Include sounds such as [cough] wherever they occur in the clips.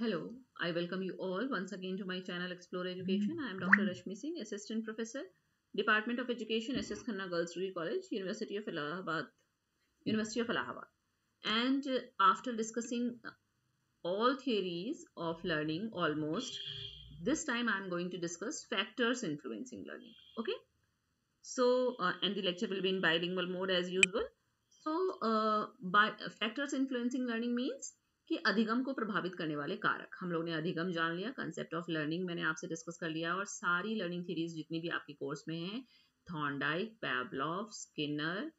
Hello, I welcome you all once again to my channel Explore Education. I am Dr. Rashmi Singh, Assistant Professor, Department of Education, SS Khanna Girls Degree College, University of Allahabad, University of Allahabad. And uh, after discussing uh, all theories of learning almost, this time I am going to discuss factors influencing learning. Okay. So, uh, and the lecture will be in bilingual mode as usual. So, uh, by factors influencing learning means कि अधिगम को प्रभावित करने वाले कारक हम लोग ने अधिगम जान लिया कंसेप्ट ऑफ लर्निंग मैंने आपसे डिस्कस कर लिया और सारी लर्निंग थीरीज जितनी भी आपके कोर्स में है थॉन्डाइक पैबलॉफ स्किनर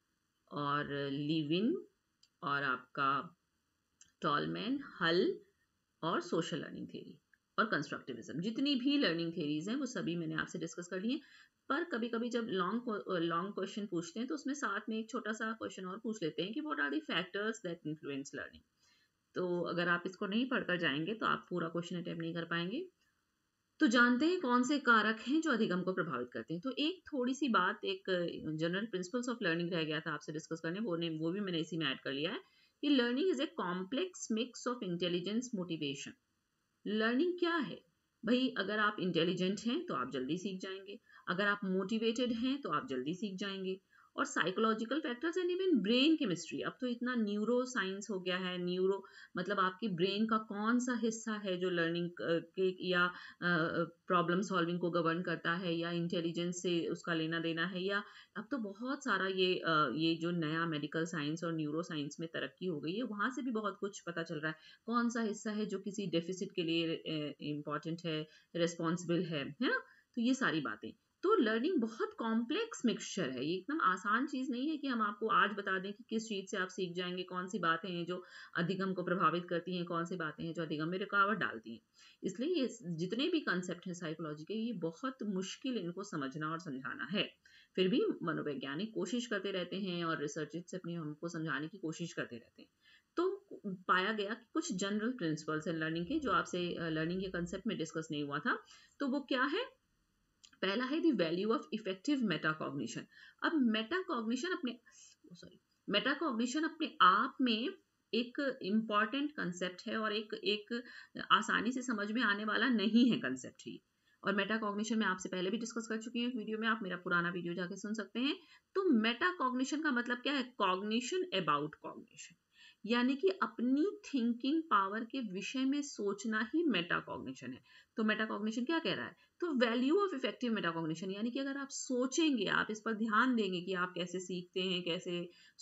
और लिविन और आपका टॉलमैन हल और सोशल लर्निंग थ्योरी और कंस्ट्रक्टिविज्म जितनी भी लर्निंग थ्योरीज हैं वो सभी मैंने आपसे डिस्कस कर ली हैं पर कभी कभी जब लॉन्ग लॉन्ग क्वेश्चन पूछते हैं तो उसमें साथ में एक छोटा सा क्वेश्चन और पूछ लेते हैं कि what are the factors that influence learning तो अगर आप इसको नहीं पढ़कर जाएंगे तो आप पूरा क्वेश्चन अटैम्प्ट नहीं कर पाएंगे तो जानते हैं कौन से कारक हैं जो अधिगम को प्रभावित करते हैं तो एक थोड़ी सी बात एक जनरल प्रिंसिपल्स ऑफ लर्निंग रह गया था आपसे डिस्कस करने वो ने वो भी मैंने इसी में ऐड कर लिया है कि learning is a complex mix of intelligence motivation learning क्या है भाई अगर आप इंटेलिजेंट हैं तो आप जल्दी सीख जाएंगे अगर आप मोटिवेटेड हैं तो आप जल्दी सीख जाएंगे और psychological factors and even brain chemistry अब तो इतना न्यूरो साइंस हो गया है न्यूरो मतलब आपकी ब्रेन का कौन सा हिस्सा है जो लर्निंग के या प्रॉब्लम सॉल्विंग को गवर्न करता है या इंटेलिजेंस से उसका लेना देना है या अब तो बहुत सारा ये ये जो नया मेडिकल साइंस और न्यूरो साइंस में तरक्की हो गई है वहाँ से भी बहुत कुछ पता चल रहा है कौन सा हिस्सा है जो किसी डेफिसिट के लिए इम्पॉर्टेंट है रिस्पॉन्सिबल है है ना तो ये सारी बातें तो लर्निंग बहुत कॉम्प्लेक्स मिक्सचर है ये एकदम आसान चीज़ नहीं है कि हम आपको आज बता दें कि किस चीज़ से आप सीख जाएंगे कौन सी बातें हैं जो अधिगम को प्रभावित करती हैं कौन सी बातें हैं जो अधिगम में रुकावट डालती हैं इसलिए ये जितने भी कंसेप्ट हैं साइकोलॉजी के ये बहुत मुश्किल इनको समझना और समझाना है फिर भी मनोवैज्ञानिक कोशिश करते रहते हैं और रिसर्च से अपनी हमको समझाने की कोशिश करते रहते हैं तो पाया गया कि कुछ जनरल प्रिंसिपल्स हैं लर्निंग के जो आपसे लर्निंग के कंसेप्ट में डिस्कस नहीं हुआ था तो वो क्या है पहला है the value of effective metacognition अब मेटाकॉग्निशन अपने सॉरी oh, मेटाकॉग्निशन अपने आप में एक इम्पॉर्टेंट कंसेप्ट है और एक एक आसानी से समझ में आने वाला नहीं है कंसेप्ट ही और मेटाकॉग्निशन में आपसे पहले भी डिस्कस कर चुकी हूँ वीडियो में आप मेरा पुराना वीडियो जाके सुन सकते हैं तो मेटाकॉग्निशन का मतलब क्या है कॉग्निशन अबाउट कॉग्निशन यानी कि अपनी थिंकिंग पावर के विषय में सोचना ही मेटाकॉग्निशन है तो मेटाकॉग्निशन क्या कह रहा है तो वैल्यू ऑफ इफेक्टिव मेटाकॉग्निशन यानी कि अगर आप सोचेंगे आप इस पर ध्यान देंगे कि आप कैसे सीखते हैं कैसे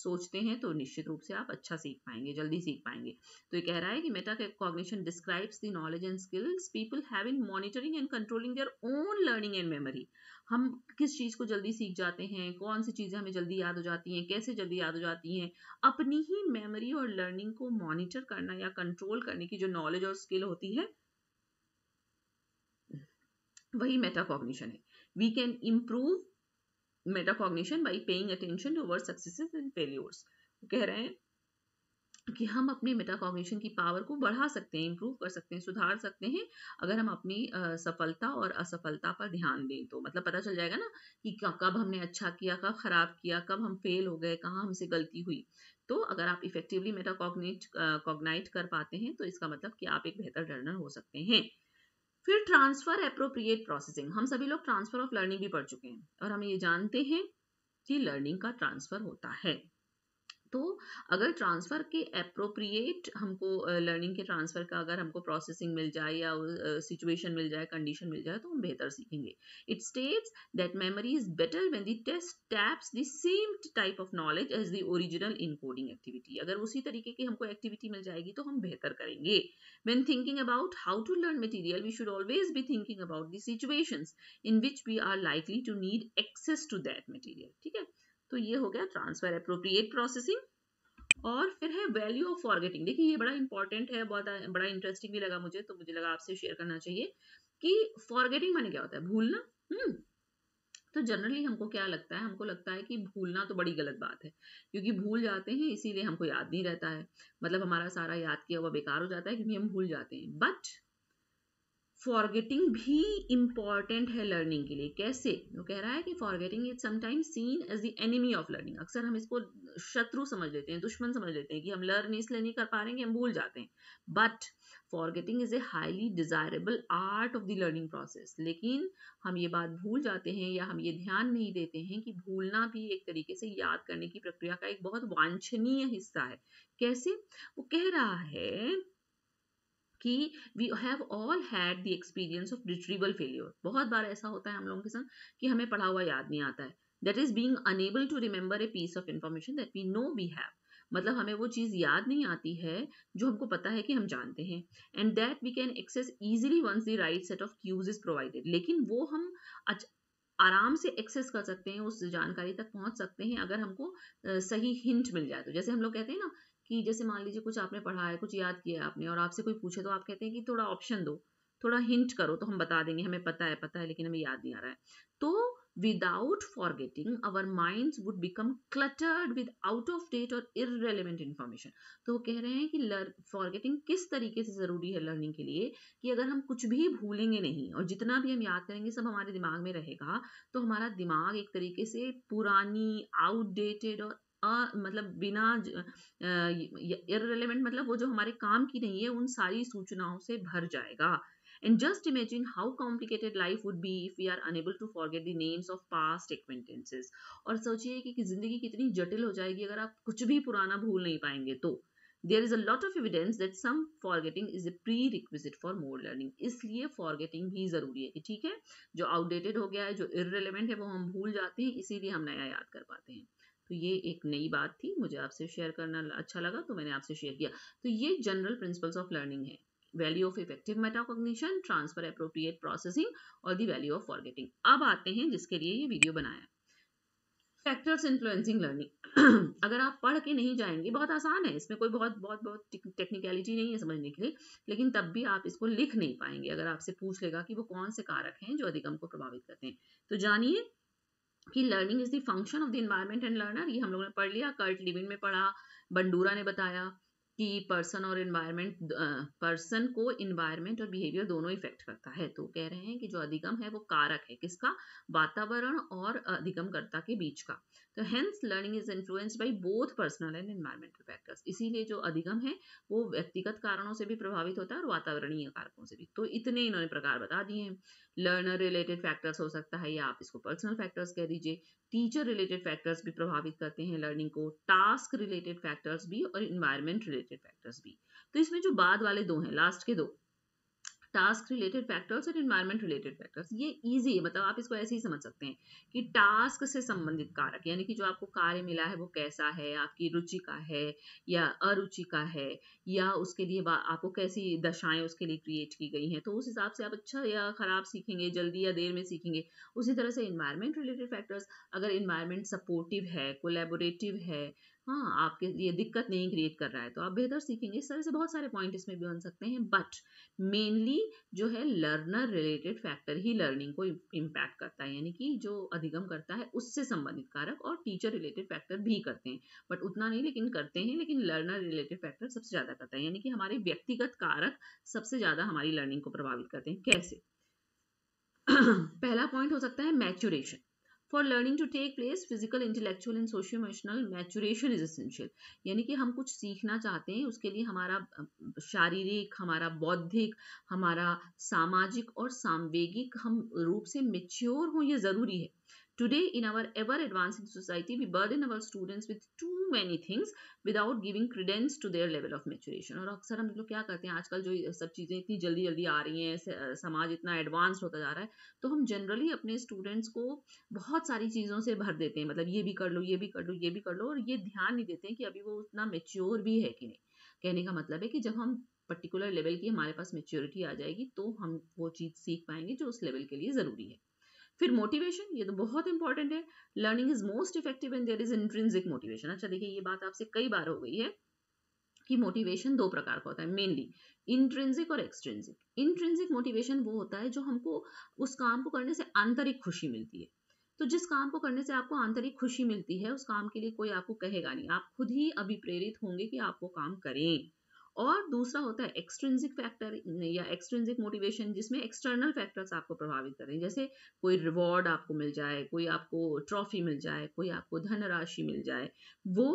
सोचते हैं तो निश्चित रूप से आप अच्छा सीख पाएंगे जल्दी सीख पाएंगे तो ये कह रहा है कि metacognition describes the knowledge and skills people have in monitoring and controlling their own learning and memory हम किस चीज़ को जल्दी सीख जाते हैं कौन सी चीज़ें हमें जल्दी याद हो जाती हैं कैसे जल्दी याद हो जाती हैं अपनी ही मेमोरी और लर्निंग को मॉनिटर करना या कंट्रोल करने की जो नॉलेज और स्किल होती है वही मेटाकॉग्निशन है we can improve metacognition by paying attention to our success and failures कह रहे हैं कि हम अपने मेटाकॉग्निशन की पावर को बढ़ा सकते हैं इम्प्रूव कर सकते हैं सुधार सकते हैं अगर हम अपनी सफलता और असफलता पर ध्यान दें तो मतलब पता चल जाएगा ना कि कब हमने अच्छा किया कब खराब किया कब हम फेल हो गए कहाँ हमसे गलती हुई तो अगर आप इफेक्टिवली मेटाकॉग्निट कॉग्नाइट कर पाते हैं तो इसका मतलब कि आप एक बेहतर लर्नर हो सकते हैं फिर ट्रांसफर अप्रोप्रिएट प्रोसेसिंग हम सभी लोग ट्रांसफर ऑफ लर्निंग भी पढ़ चुके हैं और हम ये जानते हैं कि लर्निंग का ट्रांसफर होता है तो अगर ट्रांसफ़र के अप्रोप्रिएट हमको लर्निंग के ट्रांसफ़र का अगर हमको प्रोसेसिंग मिल जाए या सिचुएशन मिल जाए कंडीशन मिल जाए तो हम बेहतर सीखेंगे it states that memory is better when the test taps the same type of knowledge as the original encoding activity अगर उसी तरीके की हमको एक्टिविटी मिल जाएगी तो हम बेहतर करेंगे when thinking about how to learn material we should always be thinking about situation in which we are likely to need access to that material ठीक है तो ये हो गया ट्रांसफर अप्रोप्रिएट प्रोसेसिंग और फिर है वैल्यू ऑफ फॉरगेटिंग देखिए ये बड़ा इंपॉर्टेंट है बहुत बड़ा इंटरेस्टिंग भी लगा मुझे तो मुझे लगा आपसे शेयर करना चाहिए कि फॉरगेटिंग माने क्या होता है भूलना हम्म तो जनरली हमको क्या लगता है हमको लगता है कि भूलना तो बड़ी गलत बात है क्योंकि भूल जाते हैं इसीलिए हमको याद नहीं रहता है मतलब हमारा सारा याद किया हुआ बेकार हो जाता है क्योंकि हम भूल जाते हैं बट फॉरगेटिंग भी इम्पॉर्टेंट है लर्निंग के लिए कैसे वो कह रहा है कि forgetting is sometimes seen as the enemy of learning अक्सर हम इसको शत्रु समझ लेते हैं दुश्मन समझ लेते हैं कि हम लर्न इसलिए नहीं कर पा रहे हैं कि हम भूल जाते हैं but forgetting is a highly desirable part of the learning process लेकिन हम ये बात भूल जाते हैं या हम ये ध्यान नहीं देते हैं कि भूलना भी एक तरीके से याद करने की प्रक्रिया का एक बहुत वांछनीय हिस्सा है कैसे वो कह रहा है कि we have all had the experience of retrieval failure बहुत बार ऐसा होता है हम लोगों के साथ कि हमें पढ़ा हुआ याद नहीं आता है that is being unable to remember a piece of information that we know we have मतलब हमें वो चीज़ याद नहीं आती है जो हमको पता है कि हम जानते हैं and that we can access easily once the right set of cues is provided लेकिन वो हम आराम से एक्सेस कर सकते हैं उस जानकारी तक पहुंच सकते हैं अगर हमको सही हिंट मिल जाए तो जैसे हम लोग कहते हैं ना कि जैसे मान लीजिए कुछ आपने पढ़ा है कुछ याद किया है आपने और आपसे कोई पूछे तो आप कहते हैं कि थोड़ा ऑप्शन दो थोड़ा हिंट करो तो हम बता देंगे हमें पता है पता है लेकिन हमें याद नहीं आ रहा है तो without forgetting our mind would become cluttered with out of date और इरेलीवेंट इन्फॉर्मेशन तो वो कह रहे हैं कि फॉरगेटिंग किस तरीके से ज़रूरी है लर्निंग के लिए कि अगर हम कुछ भी भूलेंगे नहीं और जितना भी हम याद करेंगे सब हमारे दिमाग में रहेगा तो हमारा दिमाग एक तरीके से पुरानी आउटडेटेड और आ, मतलब बिना इरेलीवेंट मतलब वो जो हमारे काम की नहीं है उन सारी सूचनाओं से भर जाएगा and just imagine how complicated life would be if we are unable to forget the names of past acquaintances और सोचिए कि, कि जिंदगी कितनी जटिल हो जाएगी अगर आप कुछ भी पुराना भूल नहीं पाएंगे तो there is a lot of evidence that some forgetting is a prerequisite for more learning इसलिए फॉरगेटिंग भी जरूरी है कि ठीक है जो आउटडेटेड हो गया है जो इरेलीवेंट है वो हम भूल जाते हैं इसीलिए हम नया याद कर पाते हैं तो ये एक नई बात थी मुझे आपसे शेयर करना अच्छा लगा तो मैंने आपसे शेयर किया तो ये जनरल प्रिंसिपल्स ऑफ लर्निंग है value of effective metacognition transfer appropriate processing और दी वैल्यू ऑफ फॉरगेटिंग अब आते हैं जिसके लिए ये वीडियो बनाया फैक्टर्स इन्फ्लुएंसिंग लर्निंग अगर आप पढ़ के नहीं जाएंगे बहुत आसान है इसमें कोई बहुत बहुत बहुत टेक्निकलिटी नहीं है समझने के लिए लेकिन तब भी आप इसको लिख नहीं पाएंगे अगर आपसे पूछ लेगा कि वो कौन से कारक हैं जो अधिगम को प्रभावित करते हैं तो जानिए कि learning is the function of the environment and learner ये हम लोगों ने पढ़ लिया कर्ट लिविन में पढ़ा बंडूरा ने बताया कि पर्सन और इन्वायरमेंट पर्सन को इन्वायरमेंट और बिहेवियर दोनों इफेक्ट करता है तो कह रहे हैं कि जो अधिगम है वो कारक है किसका वातावरण और अधिगमकर्ता के बीच का तो hence learning is influenced by both personal and environmental factors इसीलिए जो अधिगम है वो व्यक्तिगत कारणों से भी प्रभावित होता है और वातावरणीय कारकों से भी तो इतने इन्होंने प्रकार बता दिए हैं लर्नर रिलेटेड फैक्टर्स हो सकता है या आप इसको पर्सनल फैक्टर्स कह दीजिए टीचर रिलेटेड फैक्टर्स भी प्रभावित करते हैं लर्निंग को टास्क रिलेटेड फैक्टर्स भी और इन्वायरमेंट रिलेटेड फैक्टर्स भी तो इसमें जो बाद वाले दो हैं लास्ट के दो टास्क रिलेटेड फैक्टर्स और इन्वायरमेंट रिलेटेड फैक्टर्स ये ईजी है मतलब आप इसको ऐसे ही समझ सकते हैं कि टास्क से संबंधित कारक यानी कि जो आपको कार्य मिला है वो कैसा है आपकी रुचि का है या अरुचि का है या उसके लिए आपको कैसी दशाएं उसके लिए क्रिएट की गई हैं तो उस हिसाब से आप अच्छा या ख़राब सीखेंगे जल्दी या देर में सीखेंगे उसी तरह से इन्वायरमेंट रिलेटेड फैक्टर्स अगर इन्वायरमेंट सपोर्टिव है कोलेबोरेटिव है हाँ आपके ये दिक्कत नहीं क्रिएट कर रहा है तो आप बेहतर सीखेंगे इस तरह से बहुत सारे पॉइंट इसमें भी बन सकते हैं बट मेनली जो है लर्नर रिलेटेड फैक्टर ही लर्निंग को इम्पैक्ट करता है यानी कि जो अधिगम करता है उससे संबंधित कारक और टीचर रिलेटेड फैक्टर भी करते हैं बट उतना नहीं लेकिन करते हैं लेकिन लर्नर रिलेटेड फैक्टर सबसे ज़्यादा करता है यानी कि हमारे व्यक्तिगत कारक सबसे ज़्यादा हमारी लर्निंग को प्रभावित करते हैं कैसे [clears throat] पहला पॉइंट हो सकता है maturation for learning to take place physical intellectual and socio emotional maturation is essential यानी कि हम कुछ सीखना चाहते हैं उसके लिए हमारा शारीरिक हमारा बौद्धिक हमारा सामाजिक और सामवेगिक हम रूप से मेच्योर हों ये ज़रूरी है Today, in our ever advancing society we burden our students with too many things without giving credence to their level of maturation और अक्सर हम लोग क्या करते हैं आजकल जो सब चीज़ें इतनी जल्दी जल्दी आ रही हैं समाज इतना एडवांस होता जा रहा है तो हम जनरली अपने स्टूडेंट्स को बहुत सारी चीज़ों से भर देते हैं मतलब ये भी कर लो ये भी कर लो ये भी कर लो और ये ध्यान नहीं देते हैं कि अभी वो उतना मेच्योर भी है कि नहीं कहने का मतलब है कि जब हम पर्टिकुलर लेवल की हमारे पास मेच्योरिटी आ जाएगी तो हम वो चीज़ सीख पाएंगे जो उस लेवल के लिए ज़रूरी है फिर मोटिवेशन ये तो बहुत इंपॉर्टेंट है learning is most effective and there is intrinsic motivation अच्छा देखिए ये बात आपसे कई बार हो गई है कि मोटिवेशन दो प्रकार का होता है मेनली इंट्रेंसिक और एक्सट्रेंसिक इंट्रेंसिक मोटिवेशन वो होता है जो हमको उस काम को करने से आंतरिक खुशी मिलती है तो जिस काम को करने से आपको आंतरिक खुशी मिलती है उस काम के लिए कोई आपको कहेगा नहीं आप खुद ही अभिप्रेरित होंगे कि आप वो काम करें और दूसरा होता है एक्सट्रेंसिक फैक्टर या एक्सट्रेंसिक मोटिवेशन जिसमें एक्सटर्नल फैक्टर्स आपको प्रभावित कर रहे हैं जैसे कोई रिवॉर्ड आपको मिल जाए कोई आपको ट्रॉफी मिल जाए कोई आपको धनराशि मिल जाए वो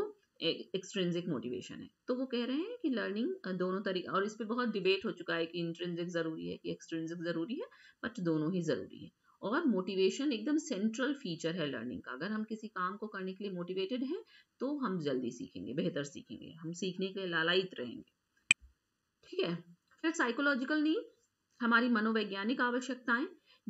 एक्सट्रेंसिक मोटिवेशन है तो वो कह रहे हैं कि लर्निंग दोनों तरीके और इस पर बहुत डिबेट हो चुका है कि इंट्रेंसिक ज़रूरी है कि एक्सट्रेंसिक ज़रूरी है बट दोनों ही ज़रूरी है और मोटिवेशन एकदम सेंट्रल फीचर है लर्निंग का अगर हम किसी काम को करने के लिए मोटिवेटेड हैं तो हम जल्दी सीखेंगे बेहतर सीखेंगे हम सीखने के लिए लालायित रहेंगे ठीक है फिर साइकोलॉजिकल नीड हमारी मनोवैज्ञानिक आवश्यकताएं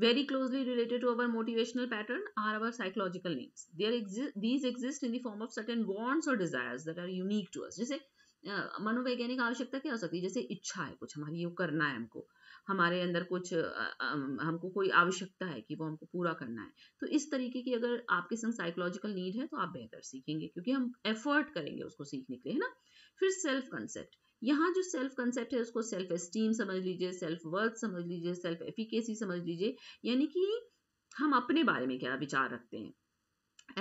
very closely related to our motivational pattern are our psychological needs there these exist in in the form of certain wants or desires that are unique to जैसे मनोवैज्ञानिक आवश्यकता क्या हो सकती है जैसे इच्छा है कुछ हमारी ये करना है हमको हमारे अंदर कुछ हमको कोई आवश्यकता है कि वो हमको पूरा करना है तो इस तरीके की अगर आपके संग साइकोलॉजिकल नीड है तो आप बेहतर सीखेंगे क्योंकि हम एफर्ट करेंगे उसको सीखने के लिए है ना फिर सेल्फ कंसेप्ट यहाँ जो सेल्फ कंसेप्ट है उसको सेल्फ एस्टीम समझ लीजिए सेल्फ वर्थ समझ लीजिए सेल्फ एफिकेसी समझ लीजिए यानी कि हम अपने बारे में क्या विचार रखते हैं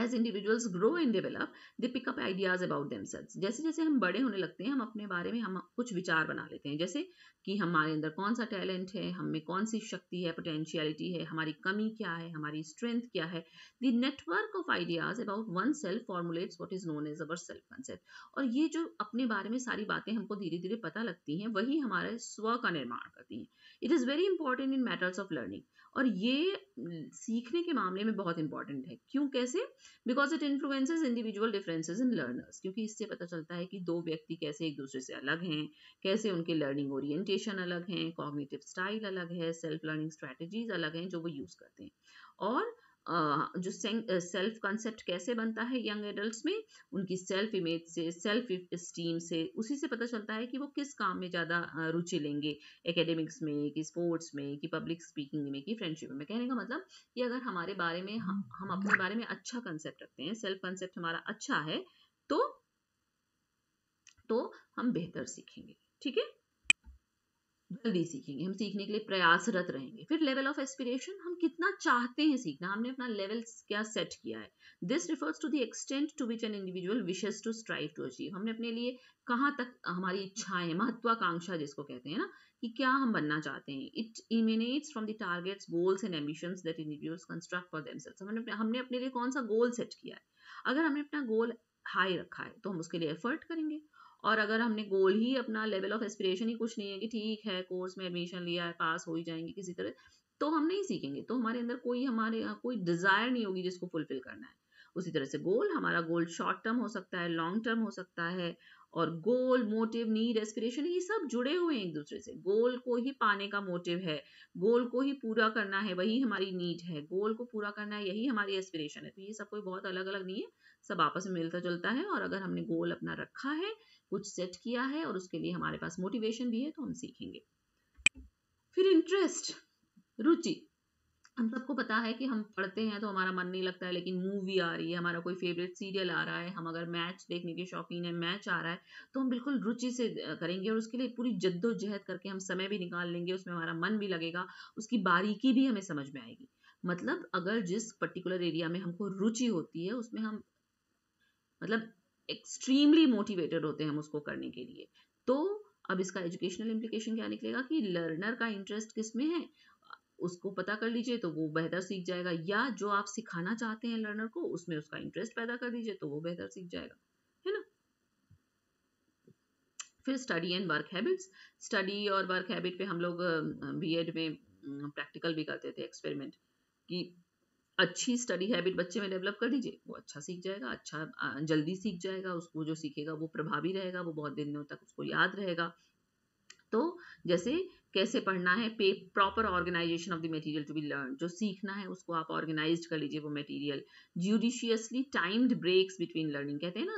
as individuals grow and develop they pick up ideas about selves जैसे जैसे हम बड़े होने लगते हैं हम अपने बारे में हम कुछ विचार बना लेते हैं जैसे कि हमारे अंदर कौन सा टैलेंट है हमें कौन सी शक्ति है पोटेंशियलिटी है हमारी कमी क्या है हमारी स्ट्रेंथ क्या है the network of ideas about oneself formulates what is known as our self concept और ये जो अपने बारे में सारी बातें हमको धीरे धीरे पता लगती हैं वही हमारे स्व का निर्माण करती हैं it is very important in matters of learning और ये सीखने के मामले में बहुत इंपॉर्टेंट है क्यों कैसे because it influences individual differences in learners क्योंकि इससे पता चलता है कि दो व्यक्ति कैसे एक दूसरे से अलग हैं कैसे उनके लर्निंग ओरिएंटेशन अलग हैं कॉग्निटिव स्टाइल अलग है सेल्फ लर्निंग स्ट्रैटेजीज अलग हैं जो वो यूज़ करते हैं और जो सेल्फ कॉन्सेप्ट कैसे बनता है यंग एडल्ट में उनकी सेल्फ इमेज से सेल्फ इस्टीम से उसी से पता चलता है कि वो किस काम में ज़्यादा रुचि लेंगे एकेडमिक्स में कि स्पोर्ट्स में कि पब्लिक स्पीकिंग में कि फ्रेंडशिप में कहने का मतलब कि अगर हमारे बारे में हम हम अपने बारे में अच्छा कंसेप्ट रखते हैं सेल्फ कंसेप्ट हमारा अच्छा है तो तो हम बेहतर सीखेंगे ठीक है विल बी हम सीखने के लिए प्रयासरत रहेंगे फिर लेवल ऑफ एस्पिरेशन हम कितना चाहते हैं सीखना हमने अपना लेवल क्या सेट किया है this refers to the extent to which an individual wishes to strive to achieve हमने अपने लिए कहाँ तक हमारी इच्छाएं महत्वाकांक्षा जिसको कहते हैं ना कि क्या हम बनना चाहते हैं it emanates from the targets goals and ambitions that individuals construct for themselves हमने हमने अपने लिए कौन सा गोल सेट किया है अगर हमने अपना गोल हाई रखा है तो हम उसके लिए एफर्ट करेंगे और अगर हमने गोल ही अपना लेवल ऑफ एस्पिरेशन ही कुछ नहीं है कि ठीक है कोर्स में एडमिशन लिया है पास हो ही जाएंगे किसी तरह तो हम नहीं सीखेंगे तो हमारे अंदर कोई हमारे हाँ, कोई डिज़ायर नहीं होगी जिसको फुलफिल करना है उसी तरह से गोल हमारा गोल शॉर्ट टर्म हो सकता है लॉन्ग टर्म हो सकता है और गोल मोटिव नीड एस्पिरेशन ये सब जुड़े हुए हैं एक दूसरे से गोल को ही पाने का मोटिव है गोल को ही पूरा करना है वही हमारी नीड है गोल को पूरा करना है यही हमारी एस्पिरेशन है तो ये सब कोई बहुत अलग अलग नहीं है सब आपस में मिलता जुलता है और अगर हमने गोल अपना रखा है कुछ सेट किया है और उसके लिए हमारे पास मोटिवेशन भी है तो हम सीखेंगे फिर इंटरेस्ट रुचि हम सबको पता है कि हम पढ़ते हैं तो हमारा मन नहीं लगता है लेकिन मूवी आ रही है हमारा कोई फेवरेट सीरियल आ रहा है हम अगर मैच देखने के शौकीन है मैच आ रहा है तो हम बिल्कुल रुचि से करेंगे और उसके लिए पूरी जद्दोजहद करके हम समय भी निकाल लेंगे उसमें हमारा मन भी लगेगा उसकी बारीकी भी हमें समझ में आएगी मतलब अगर जिस पर्टिकुलर एरिया में हमको रुचि होती है उसमें हम मतलब एक्सट्रीमली मोटिवेटेड होते हैं हम उसको करने के लिए तो अब इसका एजुकेशनल इम्प्लीकेशन क्या निकलेगा कि लर्नर का इंटरेस्ट किस में है उसको पता कर लीजिए तो वो बेहतर सीख जाएगा या जो आप सिखाना चाहते हैं लर्नर को उसमें उसका इंटरेस्ट पैदा कर दीजिए तो वो बेहतर सीख जाएगा है ना फिर study and work habits study और वर्क हैबिट पे हम लोग बी में प्रैक्टिकल भी करते थे एक्सपेरिमेंट कि अच्छी स्टडी हैबिट बच्चे में डेवलप कर दीजिए वो अच्छा सीख जाएगा अच्छा जल्दी सीख जाएगा उसको जो सीखेगा वो प्रभावी रहेगा वो बहुत दिनों तक उसको याद रहेगा तो जैसे कैसे पढ़ना है पे proper organisation of the material to be learn जो सीखना है उसको आप ऑर्गेनाइज कर लीजिए वो material judiciously timed breaks between learning कहते हैं ना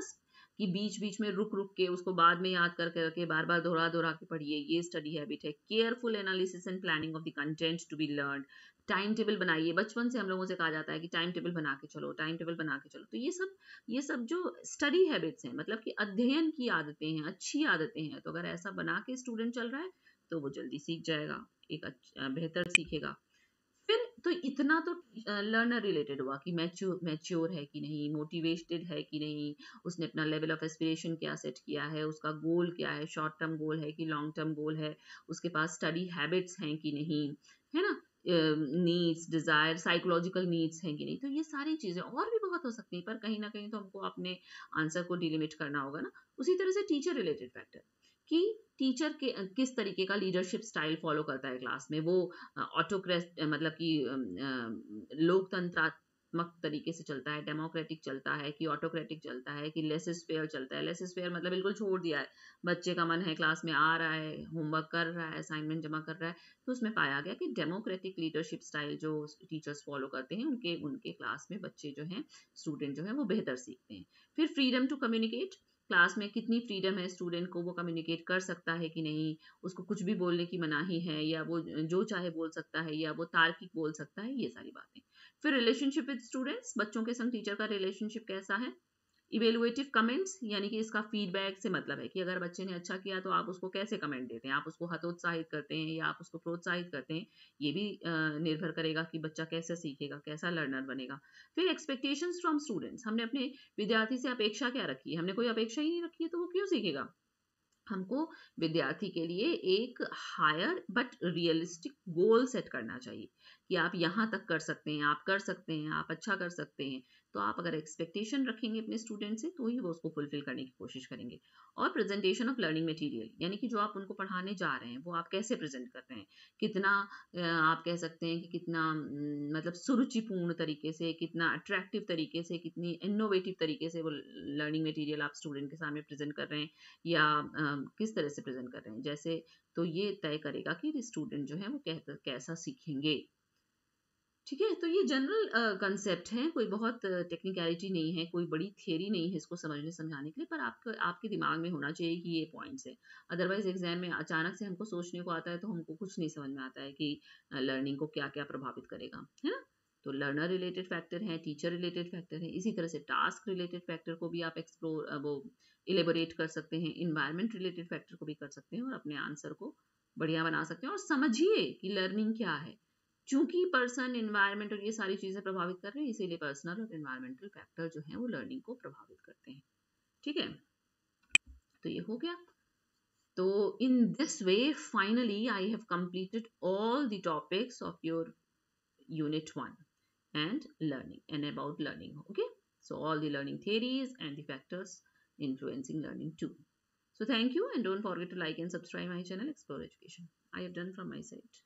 कि बीच बीच में रुक रुक के उसको बाद में याद कर करके बार बार दोहरा दोहरा के पढ़िए ये स्टडी हैबिट है careful analysis and planning of the content to be learn timetable बनाइए बचपन से हम लोगों से कहा जाता है कि टाइम टेबल बना के चलो टाइम टेबल बना के चलो तो ये सब ये सब जो स्टडी हैबिट्स हैं मतलब कि अध्ययन की आदतें हैं अच्छी आदतें हैं तो अगर ऐसा बना के स्टूडेंट चल रहा है तो वो जल्दी सीख जाएगा एक अच्छा, बेहतर सीखेगा तो इतना तो लर्नर रिलेटेड हुआ कि मैच्योर है कि नहीं मोटिवेटेड है कि नहीं उसने अपना लेवल ऑफ एस्पिरेशन क्या सेट किया है उसका गोल क्या है शॉर्ट टर्म गोल है कि लॉन्ग टर्म गोल है उसके पास स्टडी हैबिट्स हैं कि नहीं है ना नीड्स डिज़ायर साइकोलॉजिकल नीड्स हैं कि नहीं तो ये सारी चीज़ें और भी बहुत हो सकती हैं पर कहीं ना कहीं तो हमको अपने आंसर को डिलिमिट करना होगा ना उसी तरह से टीचर रिलेटेड फैक्टर कि टीचर के किस तरीके का लीडरशिप स्टाइल फॉलो करता है क्लास में वो ऑटोक्रेट मतलब कि लोकतंत्रात्मक तरीके से चलता है डेमोक्रेटिक चलता है कि ऑटोक्रेटिक चलता है कि लेसिस फेयर चलता है लेसिस फेयर मतलब बिल्कुल छोड़ दिया है बच्चे का मन है क्लास में आ रहा है होमवर्क कर रहा है असाइनमेंट जमा कर रहा है तो उसमें पाया गया कि डेमोक्रेटिक लीडरशिप स्टाइल जो टीचर्स फॉलो करते हैं उनके उनके क्लास में बच्चे जो हैं स्टूडेंट जो हैं वो बेहतर सीखते हैं फिर फ्रीडम टू कम्युनिकेट क्लास में कितनी फ्रीडम है स्टूडेंट को वो कम्युनिकेट कर सकता है कि नहीं उसको कुछ भी बोलने की मनाही है या वो जो चाहे बोल सकता है या वो तार्किक बोल सकता है ये सारी बातें फिर रिलेशनशिप विद स्टूडेंट्स बच्चों के संग टीचर का रिलेशनशिप कैसा है इवेलुएटिव कमेंट्स यानी कि इसका फीडबैक से मतलब है कि अगर बच्चे ने अच्छा किया तो आप उसको कैसे कमेंट देते हैं आप उसको हतोत्साहित करते हैं या आप उसको प्रोत्साहित करते हैं ये भी निर्भर करेगा कि बच्चा कैसे सीखेगा कैसा लर्नर बनेगा फिर एक्सपेक्टेशन फ्रॉम स्टूडेंट्स हमने अपने विद्यार्थी से अपेक्षा क्या रखी है हमने कोई अपेक्षा ही नहीं रखी है तो वो क्यों सीखेगा हमको विद्यार्थी के लिए एक higher but realistic goal set करना चाहिए कि आप यहाँ तक कर सकते हैं आप कर सकते हैं आप अच्छा कर सकते हैं तो आप अगर एक्सपेक्टेशन रखेंगे अपने स्टूडेंट से तो ही वो उसको फुलफिल करने की कोशिश करेंगे और प्रेजेंटेशन ऑफ लर्निंग मटेरियल यानी कि जो आप उनको पढ़ाने जा रहे हैं वो आप कैसे प्रेजेंट कर रहे हैं कितना आप कह सकते हैं कि कितना मतलब सुरुचिपूर्ण तरीके से कितना अट्रैक्टिव तरीके से कितनी इनोवेटिव तरीके से वो लर्निंग मटीरियल आप स्टूडेंट के सामने प्रेजेंट कर रहे हैं या किस तरह से प्रेजेंट कर रहे हैं जैसे तो ये तय करेगा कि स्टूडेंट जो है वो कैसा सीखेंगे ठीक है तो ये जनरल कंसेप्ट है कोई बहुत टेक्निकलिटी नहीं है कोई बड़ी थियरी नहीं है इसको समझने समझाने के लिए पर आपको आपके दिमाग में होना चाहिए कि ये पॉइंट्स है अदरवाइज एग्जाम में अचानक से हमको सोचने को आता है तो हमको कुछ नहीं समझ में आता है कि लर्निंग को क्या क्या प्रभावित करेगा है ना तो लर्नर रिलेटेड फैक्टर हैं टीचर रिलेटेड फैक्टर हैं इसी तरह से टास्क रिलेटेड फैक्टर को भी आप एक्सप्लोर वो इलेबोरेट कर सकते हैं इन्वायरमेंट रिलेटेड फैक्टर को भी कर सकते हैं और अपने आंसर को बढ़िया बना सकते हैं और समझिए कि लर्निंग क्या है चूंकि पर्सन इन्वायरमेंट और ये सारी चीजें प्रभावित कर रहे हैं इसीलिए पर्सनल और इन्वायरमेंटल फैक्टर जो है वो लर्निंग को प्रभावित करते हैं ठीक है तो ये हो गया तो in this way finally I have completed all the topics of your unit one and learning and about learning okay so all the learning theories and the influencing learning too so thank you and don't forget to like and subscribe my channel explore education I have done from my side